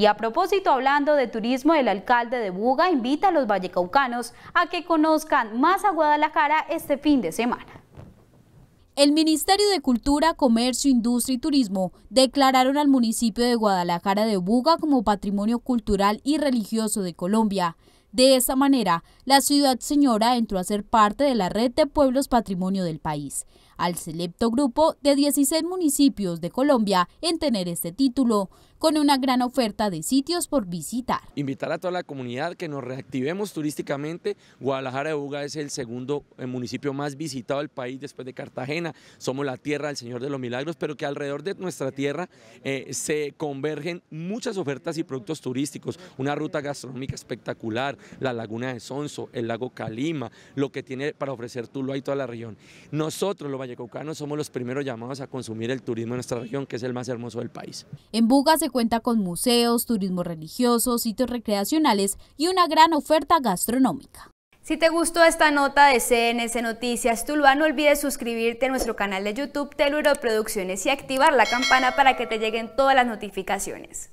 Y a propósito, hablando de turismo, el alcalde de Buga invita a los vallecaucanos a que conozcan más a Guadalajara este fin de semana. El Ministerio de Cultura, Comercio, Industria y Turismo declararon al municipio de Guadalajara de Buga como Patrimonio Cultural y Religioso de Colombia. De esa manera, la ciudad señora entró a ser parte de la red de pueblos patrimonio del país al selecto grupo de 16 municipios de Colombia en tener este título, con una gran oferta de sitios por visitar. Invitar a toda la comunidad que nos reactivemos turísticamente. Guadalajara de Buga es el segundo eh, municipio más visitado del país después de Cartagena. Somos la tierra del Señor de los Milagros, pero que alrededor de nuestra tierra eh, se convergen muchas ofertas y productos turísticos. Una ruta gastronómica espectacular, la laguna de Sonso, el lago Calima, lo que tiene para ofrecer Tuluá y toda la región. Nosotros lo vallecaucanos somos los primeros llamados a consumir el turismo en nuestra región, que es el más hermoso del país. En Buga se cuenta con museos, turismo religioso, sitios recreacionales y una gran oferta gastronómica. Si te gustó esta nota de CNS Noticias Tuluá, no olvides suscribirte a nuestro canal de YouTube Teluro Producciones y activar la campana para que te lleguen todas las notificaciones.